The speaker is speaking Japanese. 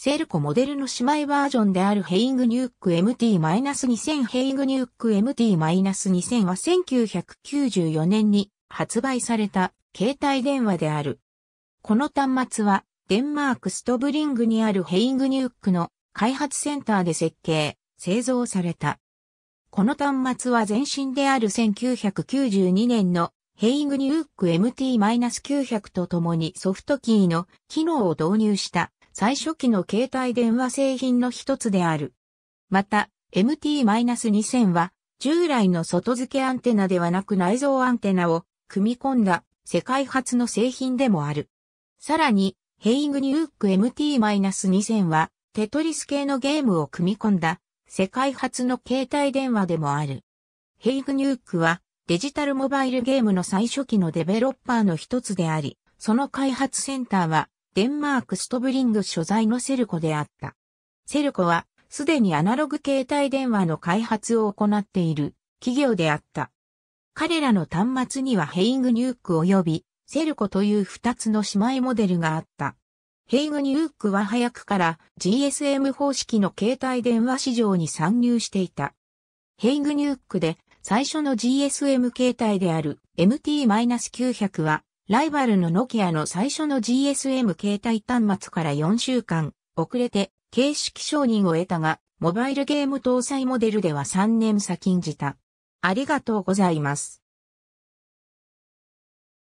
セールコモデルの姉妹バージョンであるヘイングニューク MT-2000 ヘイングニューク MT-2000 は1994年に発売された携帯電話である。この端末はデンマークストブリングにあるヘイングニュークの開発センターで設計、製造された。この端末は前身である1992年のヘイングニューク MT-900 と共にソフトキーの機能を導入した最初期の携帯電話製品の一つである。また、MT-2000 は、従来の外付けアンテナではなく内蔵アンテナを組み込んだ世界初の製品でもある。さらに、ヘイグニューク MT-2000 は、テトリス系のゲームを組み込んだ世界初の携帯電話でもある。ヘイグニュークは、デジタルモバイルゲームの最初期のデベロッパーの一つであり、その開発センターはデンマークストブリング所在のセルコであった。セルコは、すでにアナログ携帯電話の開発を行っている企業であった。彼らの端末にはヘイグニューク及びセルコという二つの姉妹モデルがあった。ヘイグニュークは早くから GSM 方式の携帯電話市場に参入していた。ヘイグニュークで最初の GSM 携帯である MT-900 はライバルのノキアの最初の GSM 携帯端末から4週間遅れて形式承認を得たが、モバイルゲーム搭載モデルでは3年先んじた。ありがとうございます。